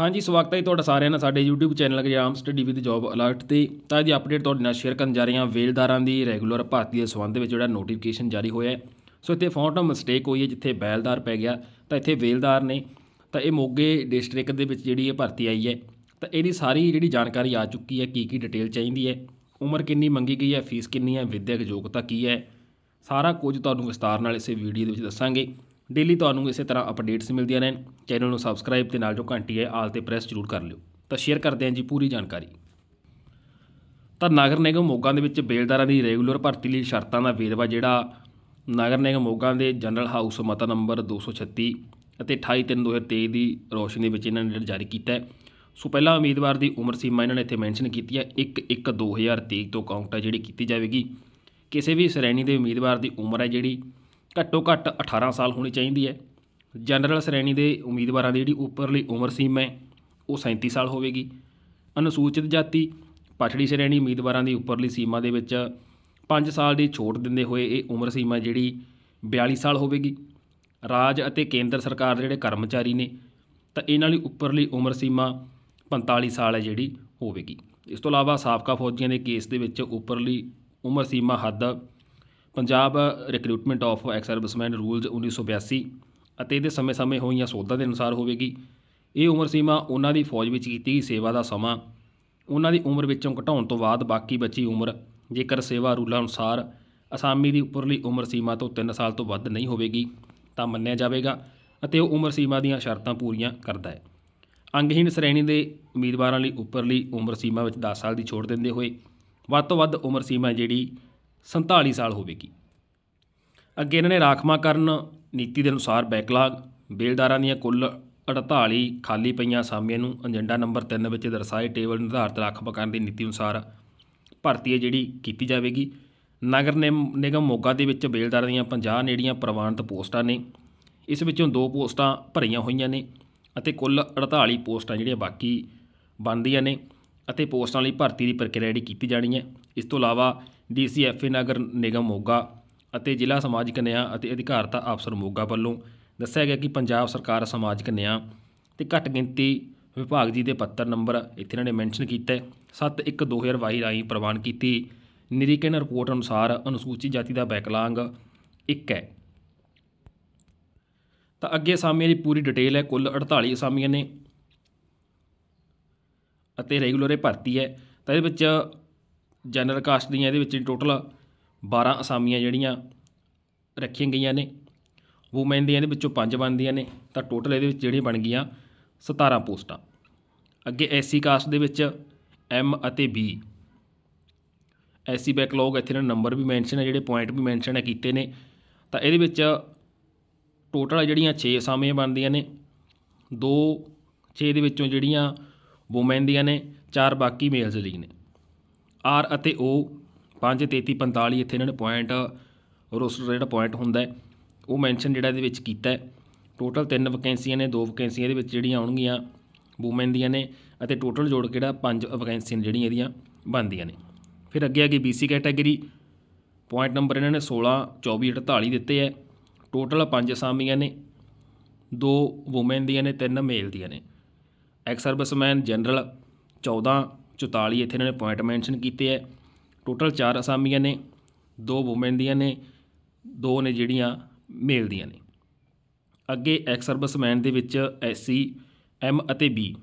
ਹਾਂਜੀ ਸਵਾਗਤ ਹੈ ਤੁਹਾਡਾ ਸਾਰਿਆਂ ਦਾ ਸਾਡੇ YouTube channel exam study with job alert ਤੇ ਤਾਂ ਅੱਜ ਅਪਡੇਟ ਤੁਹਾਡੇ ਨਾਲ ਸ਼ੇਅਰ ਕਰਨ ਜਾ ਰਹੇ ਹਾਂ ਵੇਲਦਾਰਾਂ ਦੀ ਰੈਗੂਲਰ ਭਰਤੀ ਦੇ ਸਬੰਧ ਵਿੱਚ ਜਿਹੜਾ ਨੋਟੀਫਿਕੇਸ਼ਨ ਜਾਰੀ ਹੋਇਆ ਹੈ ਸੋ ਇੱਥੇ ਫੌਂਟ ਮਿਸਟੇਕ ਹੋਈ ਹੈ ਜਿੱਥੇ ਬੈਲਦਾਰ ਪੈ ਗਿਆ ਤਾਂ ਇੱਥੇ ਵੇਲਦਾਰ ਨੇ ਤਾਂ ਇਹ ਮੋਗੇ ਡਿਸਟ੍ਰਿਕਟ ਦੇ ਵਿੱਚ ਜਿਹੜੀ ਇਹ ਭਰਤੀ ਆਈ ਹੈ ਤਾਂ ਇਹਦੀ ਸਾਰੀ ਜਿਹੜੀ ਜਾਣਕਾਰੀ ਆ ਚੁੱਕੀ ਹੈ ਕੀ ਕੀ ਡਿਟੇਲ ਚਾਹੀਦੀ ਹੈ ਉਮਰ ਕਿੰਨੀ ਮੰਗੀ ਗਈ ਹੈ ਫੀਸ ਕਿੰਨੀ ਹੈ ਵਿਦਿਅਕ ਯੋਗਤਾ ਕੀ ਹੈ ਸਾਰਾ ਕੁਝ ਤੁਹਾਨੂੰ ਵਿਸਤਾਰ ਨਾਲ ਇਸੇ ਵੀਡੀਓ ਦੇ ਵਿੱਚ ਦੱਸਾਂਗੇ ਡੇਲੀ ਤੁਹਾਨੂੰ ਇਸੇ ਤਰ੍ਹਾਂ ਅਪਡੇਟਸ ਮਿਲਦੀਆਂ ਰਹਿਣ ਚੈਨਲ ਨੂੰ ਸਬਸਕ੍ਰਾਈਬ ਤੇ ਨਾਲ ਜੋ ਘੰਟੀ ਹੈ ਆਲ ਤੇ ਪ੍ਰੈਸ ਜ਼ਰੂਰ ਕਰ ਲਿਓ ਤਾਂ ਸ਼ੇਅਰ ਕਰਦੇ ਹਾਂ ਜੀ ਪੂਰੀ ਜਾਣਕਾਰੀ ਤਾਂ ਨਗਰ ਨਿਗਮ ਮੋਗਾ ਦੇ ਵਿੱਚ ਬੇਲਦਾਰਾਂ ਦੀ ਰੈਗੂਲਰ ਭਰਤੀ ਲਈ ਸ਼ਰਤਾਂ ਦਾ ਵੇਰਵਾ ਜਿਹੜਾ ਨਗਰ ਨਿਗਮ ਮੋਗਾ ਦੇ ਜਨਰਲ ਹਾਊਸ ਮਤਾ ਨੰਬਰ 236 ਅਤੇ 28/3/2023 ਦੀ ਰੋਸ਼ਨੀ ਵਿੱਚ ਇਹਨਾਂ ਨੇ ਜਾਰੀ ਕੀਤਾ ਹੈ ਸੋ ਪਹਿਲਾ ਉਮੀਦਵਾਰ ਦੀ ਉਮਰ ਸੀਮਾ ਇਹਨਾਂ ਨੇ ਇੱਥੇ ਮੈਂਸ਼ਨ ਕੀਤੀ ਹੈ 1/1/2023 ਤੋਂ ਕਾਊਂਟ ਹੈ ਜਿਹੜੀ ਕੀਤੀ ਜਾਵੇਗੀ ਕਿਸੇ ਵੀ ਸ਼੍ਰੇਣੀ ਦੇ ਉਮੀਦਵਾਰ ਦੀ ਉਮਰ ਹੈ ਜਿਹੜੀ ਘੱਟੋ ਘੱਟ 18 ਸਾਲ ਹੋਣੀ ਚਾਹੀਦੀ ਹੈ ਜਨਰਲ ਸ਼੍ਰੇਣੀ ਦੇ ਉਮੀਦਵਾਰਾਂ ਦੀ ਜਿਹੜੀ ਉੱਪਰਲੀ ਉਮਰ ਸੀਮਾ ਹੈ ਉਹ 37 ਸਾਲ ਹੋਵੇਗੀ ਅਨੁਸੂਚਿਤ ਜਾਤੀ ਪਛੜੀ ਸ਼੍ਰੇਣੀ ਉਮੀਦਵਾਰਾਂ ਦੀ ਉੱਪਰਲੀ ਸੀਮਾ ਦੇ ਵਿੱਚ 5 ਸਾਲ ਦੀ ਛੋਟ ਦਿੰਦੇ ਹੋਏ ਇਹ ਉਮਰ ਸੀਮਾ ਜਿਹੜੀ 42 ਸਾਲ ਹੋਵੇਗੀ ਰਾਜ ਅਤੇ ਕੇਂਦਰ ਸਰਕਾਰ ਦੇ ਜਿਹੜੇ ਕਰਮਚਾਰੀ ਨੇ ਤਾਂ ਇਹਨਾਂ ਲਈ ਉੱਪਰਲੀ ਉਮਰ ਸੀਮਾ 45 ਸਾਲ ਹੈ ਜਿਹੜੀ ਹੋਵੇਗੀ ਇਸ ਤੋਂ ਇਲਾਵਾ ਸਾਬਕਾ ਫੌਜੀਆਂ ਦੇ ਕੇਸ ਦੇ ਵਿੱਚ ਉੱਪਰਲੀ ਉਮਰ ਸੀਮਾ ਹੱਦ Punjab recruitment of ex rules 1982 ਅਤੇ ਇਹਦੇ ਸਮੇਂ-ਸਮੇਂ ਹੋਈਆਂ ਸੋਧਾਂ ਦੇ ਅਨੁਸਾਰ ਹੋਵੇਗੀ ਇਹ ਉਮਰ ਸੀਮਾ ਉਹਨਾਂ ਦੀ ਫੌਜ ਵਿੱਚ ਕੀਤੀ ਗਈ ਸੇਵਾ ਦਾ ਸਮਾਂ ਉਹਨਾਂ ਦੀ ਉਮਰ ਵਿੱਚੋਂ ਘਟਾਉਣ ਤੋਂ ਬਾਅਦ ਬਾਕੀ ਬਚੀ ਉਮਰ ਜੇਕਰ ਸੇਵਾ ਰੂਲਾਂ ਅਨੁਸਾਰ ਅਸਾਮੀ ਦੀ ਉੱਪਰਲੀ ਉਮਰ ਸੀਮਾ ਤੋਂ 3 ਸਾਲ ਤੋਂ ਵੱਧ ਨਹੀਂ ਹੋਵੇਗੀ ਤਾਂ ਮੰਨਿਆ ਜਾਵੇਗਾ ਅਤੇ ਉਹ ਉਮਰ ਸੀਮਾ ਦੀਆਂ ਸ਼ਰਤਾਂ ਪੂਰੀਆਂ ਕਰਦਾ ਹੈ ਅੰਗਹੀਣ ਸ਼੍ਰੇਣੀ ਦੇ ਉਮੀਦਵਾਰਾਂ ਲਈ ਉੱਪਰਲੀ ਉਮਰ ਸੀਮਾ ਵਿੱਚ 10 ਸਾਲ ਦੀ ਛੋਟ ਦਿੰਦੇ ਹੋਏ ਵੱਧ ਤੋਂ ਵੱਧ ਉਮਰ ਸੀਮਾ ਜਿਹੜੀ 47 ਸਾਲ ਹੋਵੇਗੀ ਅੱਗੇ ਇਹਨਾਂ ਨੇ ਰਾਖਮਾ ਕਰਨ ਨੀਤੀ ਦੇ ਅਨੁਸਾਰ ਬੈਕਲਾਗ ਬੇਲਦਾਰਾਂ ਦੀਆਂ ਕੁੱਲ 48 ਖਾਲੀ ਪਈਆਂ ਸਾਮੀਆਂ ਨੂੰ ਏਜੰਡਾ ਨੰਬਰ 3 ਵਿੱਚ ਦਰਸਾਏ ਟੇਬਲ ਨਿਰਧਾਰਤ ਰਾਖਮਾ ਕਰਨ ਦੀ ਨੀਤੀ ਅਨੁਸਾਰ ਭਰਤੀ ਹੈ ਜਿਹੜੀ ਕੀਤੀ ਜਾਵੇਗੀ ਨਗਰ ਨਿਗਮ ਮੋਗਾ ਦੇ ਵਿੱਚ ਬੇਲਦਾਰਾਂ ਦੀਆਂ 50 ਨੇੜੀਆਂ ਪ੍ਰਵਾਨਿਤ ਪੋਸਟਾਂ ਨੇ ਇਸ ਵਿੱਚੋਂ ਦੋ ਪੋਸਟਾਂ ਭਰੀਆਂ ਹੋਈਆਂ ਨੇ ਅਤੇ ਕੁੱਲ 48 ਪੋਸਟਾਂ ਜਿਹੜੀਆਂ ਬਾਕੀ ਬਣਦੀਆਂ ਨੇ ਅਤੇ ਪੋਸਟਾਂ ਲਈ ਭਰਤੀ ਦੀ ਪ੍ਰਕਿਰਿਆ ਜਿਹੜੀ ਕੀਤੀ ਜਾਣੀ ਹੈ ਇਸ ਤੋਂ ਇਲਾਵਾ ਡੀਸੀਐਫਏ ਨਗਰ ਨਿਗਮ ਮੋਗਾ ਅਤੇ ਜ਼ਿਲ੍ਹਾ ਸਮਾਜਿਕ ਨਿਆਂ ਅਤੇ ਅਧਿਕਾਰਤਾ ਅਫਸਰ ਮੋਗਾ ਵੱਲੋਂ ਦੱਸਿਆ ਗਿਆ ਕਿ ਪੰਜਾਬ ਸਰਕਾਰ ਸਮਾਜਿਕ ਨਿਆਂ ਤੇ ਘੱਟ ਗਿਣਤੀ ਵਿਭਾਗ ਜੀ ਦੇ ਪੱਤਰ ਨੰਬਰ ਇੱਥੇ ਇਹਨਾਂ ਨੇ ਮੈਂਸ਼ਨ ਕੀਤਾ ਹੈ 71/2022 ਰਾਹੀਂ ਪ੍ਰਵਾਨ ਕੀਤੀ ਨਿਰੀਖਣ ਰਿਪੋਰਟ ਅਨੁਸਾਰ ਅਨੁਸੂਚਿਤ ਜਾਤੀ ਦਾ ਬੈਕਲਾਂਗ 1 ਹੈ ਤਾਂ ਅੱਗੇ ਅਸਾਮੀਆਂ ਦੀ ਪੂਰੀ ਡਿਟੇਲ ਹੈ ਕੁੱਲ 48 ਅਸਾਮੀਆਂ ਨੇ ਅਤੇ ਰੈਗੂਲਰ ਭਰਤੀ ਹੈ ਤਾਂ ਇਹਦੇ ਵਿੱਚ ਜਨਰਲ ਕਾਸਟ ਦੀਆਂ ਇਹਦੇ ਵਿੱਚ ਟੋਟਲ 12 ਅਸਾਮੀਆਂ ਜਿਹੜੀਆਂ ਰੱਖੀਆਂ ਗਈਆਂ ਨੇ ਵੂਮੈਨ ਦੀਆਂ ਇਹਦੇ ਵਿੱਚੋਂ 5 ਬਣਦੀਆਂ ਨੇ ਤਾਂ ਟੋਟਲ ਇਹਦੇ ਵਿੱਚ ਜਿਹੜੀਆਂ ਬਣ ਗਈਆਂ 17 ਪੋਸਟਾਂ ਅੱਗੇ ਐਸਸੀ ਕਾਸਟ ਦੇ ਵਿੱਚ ਐਮ ਅਤੇ ਬੀ ਐਸਸੀ ਬੈਕਲੌਗ ਇੱਥੇ ਨਾ ਨੰਬਰ ਵੀ ਮੈਂਸ਼ਨ ਹੈ ਜਿਹੜੇ ਪੁਆਇੰਟ ਵੀ ਮੈਂਸ਼ਨ ਹੈ ਕੀਤੇ ਨੇ ਤਾਂ ਇਹਦੇ ਵਿੱਚ ਟੋਟਲ ਜਿਹੜੀਆਂ 6 ਅਸਾਮੀਆਂ ਬਣਦੀਆਂ ਨੇ 2 6 ਦੇ ਵਿੱਚੋਂ ਜਿਹੜੀਆਂ ਵੂਮੈਨ ਦੀਆਂ ਨੇ 4 ਬਾਕੀ ਮੇਲਸ ਲਈ ਨੇ ਆਰ ਅਤੇ ਓ 5 33 45 ਇੱਥੇ ਇਹਨਾਂ ਨੇ ਪੁਆਇੰਟ ਰੋਸਟਰ ਜਿਹੜਾ ਪੁਆਇੰਟ ਹੁੰਦਾ ਹੈ ਉਹ ਮੈਂਸ਼ਨ ਜਿਹੜਾ ਇਹਦੇ ਵਿੱਚ ਕੀਤਾ ਹੈ ਟੋਟਲ ਤਿੰਨ ਵੈਕੈਂਸੀਆਂ ਨੇ ਦੋ ਵੈਕੈਂਸੀਆਂ ਇਹਦੇ ਵਿੱਚ ਜਿਹੜੀਆਂ ਆਉਣਗੀਆਂ ਵੂਮੈਨ ਦੀਆਂ ਨੇ ਅਤੇ ਟੋਟਲ ਜੋੜ ਕੇ ਜਿਹੜਾ ਪੰਜ ਵੈਕੈਂਸੀਆਂ ਜਿਹੜੀਆਂ ਇਹਦੀਆਂ ਬਣਦੀਆਂ ਨੇ ਫਿਰ ਅੱਗੇ ਅੱਗੇ ਬੀਸੀ ਕੈਟਾਗਰੀ ਪੁਆਇੰਟ ਨੰਬਰ ਇਹਨਾਂ ਨੇ 16 24 48 ਦਿੱਤੇ ਹੈ ਟੋਟਲ ਪੰਜ ਸਾਮੀਆਂ ਨੇ ਦੋ ਵੂਮੈਨ ਦੀਆਂ ਨੇ ਤਿੰਨ ਮੇਲ ਦੀਆਂ ਨੇ ਐਕਸ ਸਰਵਿਸਮੈਨ ਜਨਰਲ 14 44 ਇੱਥੇ ਇਹਨਾਂ ਨੇ ਪੁਆਇੰਟ ਮੈਂਸ਼ਨ ਕੀਤੇ ਐ ਟੋਟਲ 4 ਅਸਾਮੀਆਂ ਨੇ ਦੋ ਔਮਨ ਦੀਆਂ ਨੇ ਦੋ ਨੇ ਜਿਹੜੀਆਂ ਮੇਲ ਦੀਆਂ ਨੇ ਅੱਗੇ ਐਕਸ ਸਰਵਿਸਮੈਨ ਦੇ ਵਿੱਚ ਐਸਸੀ ਐਮ ਅਤੇ ਬੀ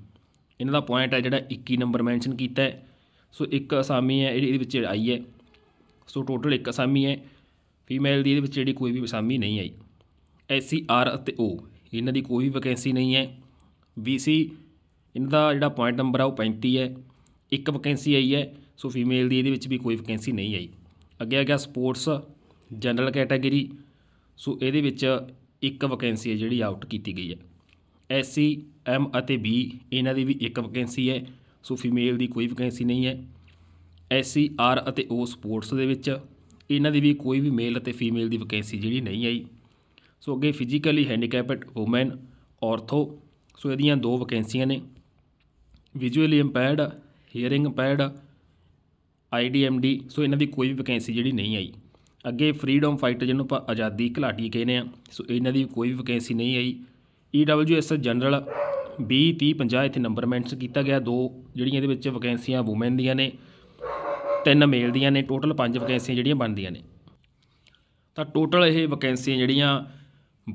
ਇਹਨਾਂ ਦਾ ਪੁਆਇੰਟ ਹੈ ਜਿਹੜਾ 21 ਨੰਬਰ ਮੈਂਸ਼ਨ ਕੀਤਾ ਹੈ ਸੋ ਇੱਕ ਅਸਾਮੀ ਹੈ ਇਹਦੇ ਵਿੱਚ ਆਈ ਹੈ ਸੋ ਟੋਟਲ ਇੱਕ ਅਸਾਮੀ ਹੈ ਫੀਮੇਲ ਦੀ ਇਹਦੇ ਵਿੱਚ ਜਿਹੜੀ ਕੋਈ ਵੀ ਅਸਾਮੀ ਨਹੀਂ ਆਈ ਐਸਸੀ ਆਰ ਅਤੇ ਓ ਇਹਨਾਂ ਦੀ ਕੋਈ ਵੀ ਵੈਕੈਂਸੀ ਨਹੀਂ ਹੈ ਬੀਸੀ ਇਹਨਾਂ ਦਾ ਜਿਹੜਾ ਪੁਆਇੰਟ ਨੰਬਰ ਆ ਉਹ 35 ਹੈ ਇੱਕ ਵੈਕੈਂਸੀ ਆਈ ਹੈ ਸੋ ਫੀਮੇਲ ਦੀ ਇਹਦੇ ਵਿੱਚ ਵੀ ਕੋਈ ਵੈਕੈਂਸੀ ਨਹੀਂ ਆਈ ਅੱਗੇ ਆ ਗਿਆ ਸਪੋਰਟਸ ਜਨਰਲ ਕੈਟਾਗਰੀ ਸੋ ਇਹਦੇ ਵਿੱਚ ਇੱਕ ਵੈਕੈਂਸੀ ਹੈ ਜਿਹੜੀ ਆਊਟ ਕੀਤੀ ਗਈ ਹੈ ਐਸਸੀ ਐਮ ਅਤੇ ਬੀ ਇਹਨਾਂ ਦੀ ਵੀ ਇੱਕ ਵੈਕੈਂਸੀ ਹੈ ਸੋ ਫੀਮੇਲ ਦੀ ਕੋਈ ਵੈਕੈਂਸੀ ਨਹੀਂ ਹੈ ਐਸਸੀ ਆਰ ਅਤੇ ਓ ਸਪੋਰਟਸ ਦੇ ਵਿੱਚ ਇਹਨਾਂ ਦੀ ਵੀ ਕੋਈ ਵੀ ਮੇਲ ਅਤੇ ਫੀਮੇਲ ਦੀ ਵੈਕੈਂਸੀ ਜਿਹੜੀ ਨਹੀਂ ਆਈ ਸੋ ਅੱਗੇ ਫਿਜ਼ੀਕਲੀ ਹੈਂਡੀਕੈਪਡ ਔਮਨ ਔਰਥੋ ਸੋ ਇਹਦੀਆਂ ਦੋ ਵੈਕੈਂਸੀਆਂ ਨੇ ਵਿਜੂਅਲੀ ਇੰਪੈਰਡ ਹੀਅਰਿੰਗ ਪੈਡ ਆਈਡੀਐਮਡੀ ਸੋ ਇਹਨਾਂ ਦੀ ਕੋਈ ਵੀ ਵੈਕੈਂਸੀ ਜਿਹੜੀ ਨਹੀਂ ਆਈ ਅੱਗੇ ਫਰੀडम ਫਾਈਟਰ ਜਿਹਨੂੰ ਆਪਾਂ ਆਜ਼ਾਦੀ ਘਲਾਟੀ ਕਹਿੰਦੇ ਆ ਸੋ ਇਹਨਾਂ ਦੀ ਕੋਈ ਵੀ ਵੈਕੈਂਸੀ ਨਹੀਂ ਆਈ ਈਡਬਲਯੂਐਸ ਜਨਰਲ 20 30 50 ਇੱਥੇ ਨੰਬਰ ਮੈਂਸ਼ਨ ਕੀਤਾ ਗਿਆ ਦੋ ਜਿਹੜੀਆਂ ਇਹਦੇ ਵਿੱਚ ਵੈਕੈਂਸੀਆਂ ਔਮਨ ਦੀਆਂ ਨੇ ਤਿੰਨ ਮੇਲ ਦੀਆਂ ਨੇ ਟੋਟਲ ਪੰਜ ਵੈਕੈਂਸੀਆਂ ਜਿਹੜੀਆਂ ਬਣਦੀਆਂ ਨੇ ਤਾਂ ਟੋਟਲ ਇਹ ਵੈਕੈਂਸੀਆਂ ਜਿਹੜੀਆਂ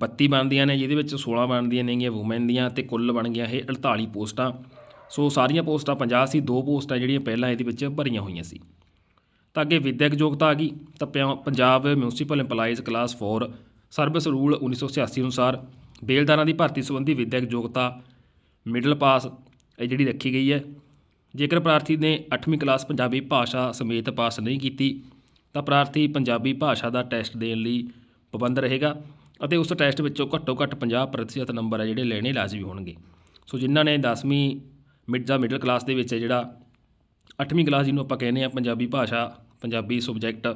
32 ਬਣਦੀਆਂ ਨੇ ਜਿਹਦੇ ਵਿੱਚ 16 ਬਣਦੀਆਂ ਨੇਗੀਆਂ ਔਮਨ ਦੀਆਂ ਤੇ ਕੁੱਲ ਬਣ ਗਿਆ ਇਹ 48 ਪੋਸਟਾਂ ਸੋ ਸਾਰੀਆਂ ਪੋਸਟਾਂ 50 ਸੀ ਦੋ ਪੋਸਟਾਂ ਜਿਹੜੀਆਂ ਪਹਿਲਾਂ ਇਹਦੇ ਵਿੱਚ ਭਰੀਆਂ ਹੋਈਆਂ ਸੀ ਤਾਂ ਅੱਗੇ ਵਿਦਿਅਕ ਯੋਗਤਾ ਆ ਗਈ ਤਾਂ Punjab municipal EMPLOYEES class 4 service rule 1986 ਅਨੁਸਾਰ ਬੇਲਦਾਰਾਂ ਦੀ ਭਰਤੀ ਸੰਬੰਧੀ ਵਿਦਿਅਕ ਯੋਗਤਾ ਮਿਡਲ ਪਾਸ ਇਹ ਜਿਹੜੀ ਰੱਖੀ ਗਈ ਹੈ ਜੇਕਰ ਪ੍ਰਾਰਥੀ ਨੇ 8ਵੀਂ ਕਲਾਸ ਪੰਜਾਬੀ ਭਾਸ਼ਾ ਸਮੇਤ ਪਾਸ ਨਹੀਂ ਕੀਤੀ ਤਾਂ ਪ੍ਰਾਰਥੀ ਪੰਜਾਬੀ ਭਾਸ਼ਾ ਦਾ ਟੈਸਟ ਦੇਣ ਲਈ ਪਾਬੰਦ ਰਹੇਗਾ ਅਤੇ ਉਸ ਟੈਸਟ ਵਿੱਚੋਂ ਘੱਟੋ ਘੱਟ 50% ਨੰਬਰ ਆ ਜਿਹੜੇ ਲੈਣੇ ਲਾਜ਼ਮੀ ਹੋਣਗੇ ਸੋ ਜਿਨ੍ਹਾਂ ਨੇ 10ਵੀਂ ਮਿਡ ਜਾਂ ਮਿਡਲ ਕਲਾਸ ਦੇ ਵਿੱਚ ਹੈ ਜਿਹੜਾ 8ਵੀਂ ਕਲਾਸ ਜਿਹਨੂੰ ਆਪਾਂ ਕਹਿੰਦੇ ਆ ਪੰਜਾਬੀ ਭਾਸ਼ਾ ਪੰਜਾਬੀ ਸਬਜੈਕਟ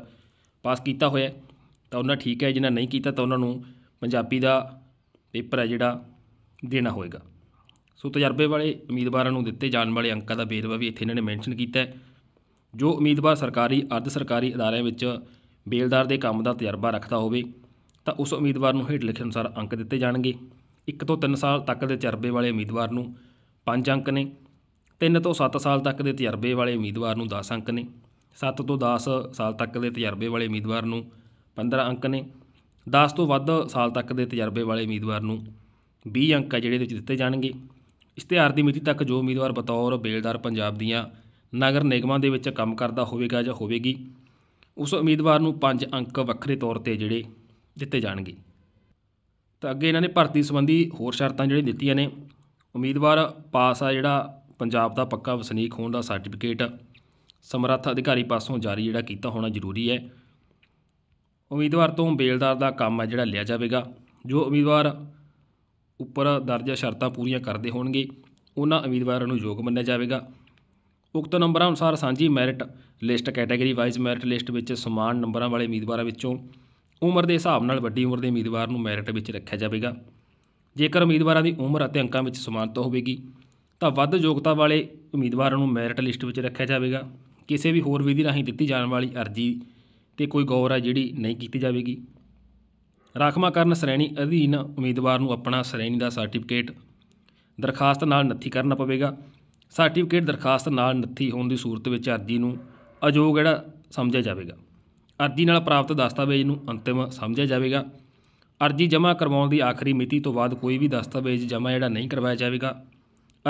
ਪਾਸ ਕੀਤਾ ਹੋਇਆ ਤਾਂ ਉਹਨਾਂ ਠੀਕ ਹੈ ਜਿਨ੍ਹਾਂ ਨਹੀਂ ਕੀਤਾ ਤਾਂ ਉਹਨਾਂ ਨੂੰ ਪੰਜਾਬੀ ਦਾ ਪੇਪਰ ਹੈ ਜਿਹੜਾ ਦੇਣਾ ਹੋਏਗਾ ਸੋ ਤਜਰਬੇ ਵਾਲੇ ਉਮੀਦਵਾਰਾਂ ਨੂੰ ਦਿੱਤੇ ਜਾਣ ਵਾਲੇ ਅੰਕਾਂ ਦਾ ਵੇਰਵਾ ਵੀ ਇੱਥੇ ਇਹਨਾਂ ਨੇ ਮੈਂਸ਼ਨ ਕੀਤਾ ਹੈ ਜੋ ਉਮੀਦਵਾਰ ਸਰਕਾਰੀ ਅਰਧ ਸਰਕਾਰੀ ਅਦਾਰਿਆਂ ਵਿੱਚ ਬੇਲਦਾਰ ਦੇ ਕੰਮ ਦਾ ਤਜਰਬਾ ਰੱਖਦਾ ਹੋਵੇ ਤਾਂ ਉਸ ਉਮੀਦਵਾਰ ਨੂੰ ਹੇਠ ਲਿਖੇ ਅਨੁਸਾਰ ਅੰਕ ਦਿੱਤੇ ਜਾਣਗੇ 1 ਤੋਂ 3 ਸਾਲ ਤੱਕ ਦੇ ਤਜਰਬੇ ਵਾਲੇ ਉਮੀਦਵਾਰ ਨੂੰ 5 ਅੰਕ ਨੇ 3 ਤੋਂ 7 ਸਾਲ ਤੱਕ ਦੇ ਤਜਰਬੇ ਵਾਲੇ ਉਮੀਦਵਾਰ ਨੂੰ 10 ਅੰਕ ਨੇ 7 ਤੋਂ 10 ਸਾਲ ਤੱਕ ਦੇ ਤਜਰਬੇ ਵਾਲੇ ਉਮੀਦਵਾਰ ਨੂੰ 15 ਅੰਕ ਨੇ 10 ਤੋਂ ਵੱਧ ਸਾਲ ਤੱਕ ਦੇ ਤਜਰਬੇ ਵਾਲੇ ਉਮੀਦਵਾਰ ਨੂੰ 20 ਅੰਕ ਆ ਜਿਹੜੇ ਦੇ ਵਿੱਚ ਦਿੱਤੇ ਜਾਣਗੇ ਇਸ਼ਤਿਹਾਰ ਦੀ ਮਿਤੀ ਤੱਕ ਜੋ ਉਮੀਦਵਾਰ ਬਤੌਰ ਬੇਲਦਾਰ ਪੰਜਾਬ ਦੀਆਂ ਨਗਰ ਨਿਗਮਾਂ ਦੇ ਵਿੱਚ ਕੰਮ ਕਰਦਾ ਹੋਵੇਗਾ ਜਾਂ ਹੋਵੇਗੀ ਉਸ ਉਮੀਦਵਾਰ ਨੂੰ 5 ਅੰਕ ਵੱਖਰੇ ਤੌਰ ਤੇ ਜਿਹੜੇ ਦਿੱਤੇ ਜਾਣਗੇ ਤਾਂ ਅੱਗੇ ਇਹਨਾਂ ਨੇ ਭਰਤੀ ਸੰਬੰਧੀ ਹੋਰ ਸ਼ਰਤਾਂ ਜਿਹੜੀਆਂ ਦਿੱਤੀਆਂ ਨੇ ਉਮੀਦਵਾਰ ਪਾਸ ਆ ਜਿਹੜਾ ਪੰਜਾਬ ਦਾ ਪੱਕਾ ਵਸਨੀਕ ਹੋਣ ਦਾ ਸਰਟੀਫਿਕੇਟ ਸਮਰੱਥ ਅਧਿਕਾਰੀ ਪਾਸੋਂ ਜਾਰੀ ਜਿਹੜਾ ਕੀਤਾ ਹੋਣਾ ਜ਼ਰੂਰੀ ਹੈ ਉਮੀਦਵਾਰ ਤੋਂ ਬੇਲਦਾਰ ਦਾ ਕੰਮ ਹੈ ਜਿਹੜਾ ਲਿਆ ਜਾਵੇਗਾ ਜੋ ਉਮੀਦਵਾਰ ਉੱਪਰ ਦਰਜਾ ਸ਼ਰਤਾਂ ਪੂਰੀਆਂ ਕਰਦੇ ਹੋਣਗੇ ਉਹਨਾਂ ਉਮੀਦਵਾਰਾਂ ਨੂੰ ਯੋਗ ਮੰਨਿਆ ਜਾਵੇਗਾ ਉਕਤ ਨੰਬਰਾਂ ਅਨੁਸਾਰ ਸਾਂਝੀ merit list category wise merit list ਵਿੱਚ ਸਮਾਨ ਨੰਬਰਾਂ ਵਾਲੇ ਉਮੀਦਵਾਰਾਂ ਵਿੱਚੋਂ ਉਮਰ ਦੇ ਹਿਸਾਬ ਨਾਲ ਵੱਡੀ ਉਮਰ ਦੇ ਉਮੀਦਵਾਰ ਨੂੰ ਮੈਰਿਟ ਵਿੱਚ ਰੱਖਿਆ ਜਾਵੇਗਾ ਜੇਕਰ ਉਮੀਦਵਾਰਾਂ ਦੀ ਉਮਰ ਅਤੇ ਅੰਕਾਂ ਵਿੱਚ ਸਮਾਨਤਾ ਹੋਵੇਗੀ ਤਾਂ ਵੱਧ ਯੋਗਤਾ ਵਾਲੇ ਉਮੀਦਵਾਰਾਂ ਨੂੰ ਮੈਰਿਟ ਲਿਸਟ ਵਿੱਚ ਰੱਖਿਆ ਜਾਵੇਗਾ ਕਿਸੇ ਵੀ ਹੋਰ ਵਿਧੀ ਰਾਹੀਂ ਦਿੱਤੀ ਜਾਣ ਵਾਲੀ ਅਰਜ਼ੀ ਤੇ ਕੋਈ ਗੌਰ ਹੈ ਜਿਹੜੀ ਨਹੀਂ ਕੀਤੀ ਜਾਵੇਗੀ ਰਾਖਵਾਂਕਰਨ ਸ਼੍ਰੇਣੀ ਅਧੀਨ ਉਮੀਦਵਾਰ ਨੂੰ ਆਪਣਾ ਸ਼੍ਰੇਣੀ ਦਾ ਸਰਟੀਫਿਕੇਟ ਦਰਖਾਸਤ ਨਾਲ ਨੱਥੀ ਕਰਨਾ ਪਵੇਗਾ ਸਰਟੀਫਿਕੇਟ ਦਰਖਾਸਤ ਨਾਲ ਨੱਥੀ ਹੋਣ ਦੀ ਸੂਰਤ ਵਿੱਚ ਅਰਜ਼ੀ ਨੂੰ ਅਯੋਗ ਜਿਹੜਾ ਸਮਝਿਆ ਜਾਵੇਗਾ ਅਰਜ਼ੀ ਨਾਲ ਪ੍ਰਾਪਤ ਦਸਤਾਵੇਜ਼ ਨੂੰ ਅੰਤਿਮ ਸਮਝਿਆ ਜਾਵੇਗਾ ਅਰਜ਼ੀ ਜਮ੍ਹਾਂ ਕਰਵਾਉਣ ਦੀ ਆਖਰੀ ਮਿਤੀ ਤੋਂ ਬਾਅਦ ਕੋਈ ਵੀ ਦਸਤਾਵੇਜ਼ ਜਮ੍ਹਾਂ ਜਿਹੜਾ ਨਹੀਂ ਕਰਵਾਇਆ ਜਾਵੇਗਾ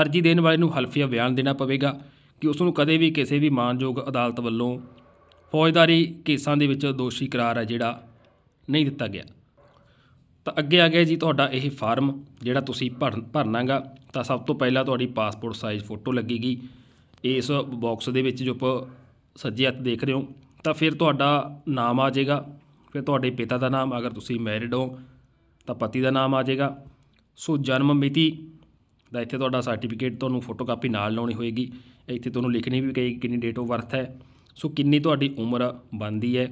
ਅਰਜੀ ਦੇਣ ਵਾਲੇ ਨੂੰ ਹਲਫੀਆ ਬਿਆਨ ਦੇਣਾ ਪਵੇਗਾ ਕਿ ਉਸ ਨੂੰ ਕਦੇ ਵੀ ਕਿਸੇ ਵੀ ਮਾਨਯੋਗ ਅਦਾਲਤ ਵੱਲੋਂ ਫੌਜਦਾਰੀ ਕੇਸਾਂ ਦੇ ਵਿੱਚ ਦੋਸ਼ੀ ਕਰਾਰ ਹੈ ਜਿਹੜਾ ਨਹੀਂ ਦਿੱਤਾ ਗਿਆ ਤਾਂ ਅੱਗੇ ਆ ਗਿਆ ਜੀ ਤੁਹਾਡਾ ਇਹ ਫਾਰਮ ਜਿਹੜਾ ਤੁਸੀਂ ਭਰਨਾਗਾ ਤਾਂ ਸਭ ਤੋਂ ਪਹਿਲਾਂ ਤੁਹਾਡੀ ਪਾਸਪੋਰਟ ਸਾਈਜ਼ ਫੋਟੋ ਲੱਗੇਗੀ ਇਸ ਬਾਕਸ ਦੇ ਵਿੱਚ ਜੋ ਸੱਜੇ ਹੱਥ ਦੇਖ ਰਹੇ ਹੋ ਤਾਂ ਫਿਰ ਤੁਹਾਡਾ ਨਾਮ ਆ ਜਾਏਗਾ ਫਿਰ ਤੁਹਾਡੇ ਪਿਤਾ ਦਾ ਨਾਮ ਅਗਰ ਤੁਸੀਂ ਮੈਰਿਡ ਹੋ ਤਾਂ ਪਤੀ ਦਾ ਨਾਮ ਆ ਜਾਏਗਾ ਸੋ ਜਨਮ ਮਿਤੀ ਦਾ ਇੱਥੇ ਤੁਹਾਡਾ ਸਰਟੀਫਿਕੇਟ ਤੁਹਾਨੂੰ ਫੋਟੋਕਾਪੀ ਨਾਲ ਲਾਉਣੀ ਹੋਏਗੀ ਇੱਥੇ ਤੁਹਾਨੂੰ ਲਿਖਣੀ ਵੀ ਕਿ ਕਿੰਨੀ ਡੇਟ ਆਫ ਬਰਥ ਹੈ ਸੋ ਕਿੰਨੀ ਤੁਹਾਡੀ ਉਮਰ ਬਣਦੀ ਹੈ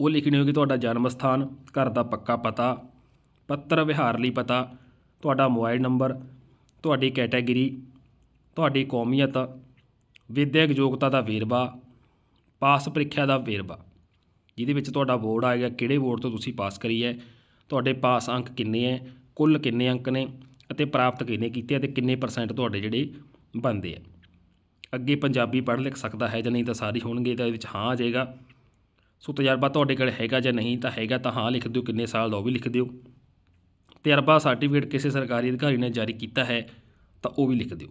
ਉਹ ਲਿਖਣੀ ਹੋਏਗੀ ਤੁਹਾਡਾ ਜਨਮ ਸਥਾਨ ਘਰ ਦਾ ਪੱਕਾ ਪਤਾ ਪੱਤਰ ਵਿਹਾਰ ਲਈ ਪਤਾ ਤੁਹਾਡਾ ਮੋਬਾਈਲ ਨੰਬਰ ਤੁਹਾਡੀ ਕੈਟਾਗਰੀ ਤੁਹਾਡੀ ਕੌਮੀਅਤ ਵਿਦਿਅਕ ਯੋਗਤਾ ਦਾ ਵੇਰਵਾ ਪਾਸ ਪ੍ਰੀਖਿਆ ਦਾ ਵੇਰਵਾ ਜਿਹਦੇ ਵਿੱਚ ਤੁਹਾਡਾ ਬੋਰਡ ਆਏਗਾ ਕਿਹੜੇ ਬੋਰਡ ਤੋਂ ਤੁਸੀਂ ਪਾਸ ਕਰੀ ਹੈ ਤੁਹਾਡੇ ਪਾਸ ਅੰਕ ਕਿੰਨੇ ਹੈ ਕੁੱਲ ਕਿੰਨੇ ਅੰਕ ਨੇ ਅਤੇ ਪ੍ਰਾਪਤ ਕਿਹਨੇ ਕੀਤੇ ਅਤੇ ਕਿੰਨੇ ਪਰਸੈਂਟ ਤੁਹਾਡੇ ਜਿਹੜੇ ਬੰਦੇ ਆ ਅੱਗੇ ਪੰਜਾਬੀ ਪੜ੍ਹ ਲਿਖ ਸਕਦਾ ਹੈ ਜਾਂ ਨਹੀਂ ਤਾਂ ਸਾਰੇ ਹੋਣਗੇ ਤਾਂ ਇਹਦੇ ਵਿੱਚ ਹਾਂ ਆ ਜਾਏਗਾ ਸੋ ਤਜਰਬਾ ਤੁਹਾਡੇ ਕੋਲ ਹੈਗਾ ਜਾਂ ਨਹੀਂ ਤਾਂ ਹੈਗਾ ਤਾਂ ਹਾਂ ਲਿਖ ਦਿਓ ਕਿੰਨੇ ਸਾਲ ਦਾ ਉਹ ਵੀ ਲਿਖ ਦਿਓ ਤਜਰਬਾ ਸਰਟੀਫਿਕੇਟ ਕਿਸੇ ਸਰਕਾਰੀ ਅਧਿਕਾਰੀ ਨੇ ਜਾਰੀ ਕੀਤਾ ਹੈ ਤਾਂ ਉਹ ਵੀ ਲਿਖ ਦਿਓ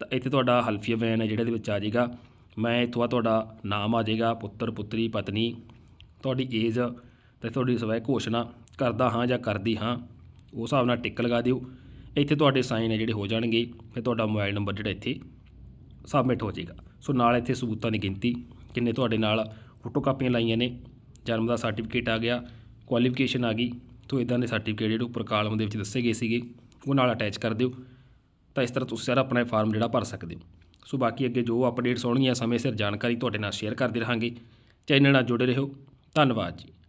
ਤਾਂ ਇੱਥੇ ਤੁਹਾਡਾ ਹਲਫੀਆ ਬਿਆਨ ਹੈ ਜਿਹੜਾ ਦੇ ਵਿੱਚ ਆ ਜਾਏਗਾ ਮੈਂ ਇਥੋਂ ਤੁਹਾਡਾ ਨਾਮ ਆ ਜਾਏਗਾ ਪੁੱਤਰ ਪੁੱਤਰੀ ਪਤਨੀ ਤੁਹਾਡੀ ਏਜ ਤੇ ਤੁਹਾਡੀ ਸਵੈ ਘੋਸ਼ਣਾ ਕਰਦਾ ਹਾਂ ਜਾਂ ਕਰਦੀ ਹਾਂ ਉਸ ਹਿਸਾਬ ਨਾਲ ਟਿੱਕ ਲਗਾ ਦਿਓ ਇੱਥੇ ਤੁਹਾਡੇ ਸਾਈਨ ਹੈ ਜਿਹੜੇ ਹੋ ਜਾਣਗੇ ਫਿਰ ਤੁਹਾਡਾ ਮੋਬਾਈਲ ਨੰਬਰ ਜਿਹੜਾ ਇੱਥੇ ਸਬਮਿਟ ਹੋ ਜਾਏਗਾ ਸੋ ਨਾਲ ਇੱਥੇ ਸਬੂਤਾਂ ਦੀ ਗਿਣਤੀ ਕਿੰਨੇ ਤੁਹਾਡੇ ਨਾਲ ਫੋਟੋ ਕਾਪੀਆਂ ਲਾਈਆਂ ਨੇ ਜਨਮ ਦਾ ਸਰਟੀਫਿਕੇਟ ਆ ਗਿਆ ਕੁਆਲੀਫਿਕੇਸ਼ਨ ਆ ਗਈ ਤੋਂ ਇਦਾਂ ਦੇ ਸਰਟੀਫਿਕੇਟ ਜਿਹੜੇ ਉੱਪਰ ਕਾਲਮ ਦੇ ਵਿੱਚ ਦੱਸੇ ਗਏ ਸੀਗੇ ਉਹ ਨਾਲ ਅਟੈਚ ਕਰ ਦਿਓ ਤਾਂ ਇਸ ਤਰ੍ਹਾਂ ਤੁਸੀਂ ਸਾਰਾ ਆਪਣਾ ਫਾਰਮ ਜਿਹੜਾ ਭਰ ਸਕਦੇ ਹੋ ਸੋ ਬਾਕੀ ਅੱਗੇ ਜੋ ਅਪਡੇਟਸ ਹੋਣਗੀਆਂ ਸਮੇਂ ਸਿਰ ਜਾਣਕਾਰੀ ਤੁਹਾਡੇ ਨਾਲ ਸ਼ੇਅਰ ਕਰਦੇ ਰਹਾਂਗੇ ਚੈਨਲ ਨਾਲ ਜੁੜੇ ਰਹੋ ਧੰਨਵਾਦ ਜੀ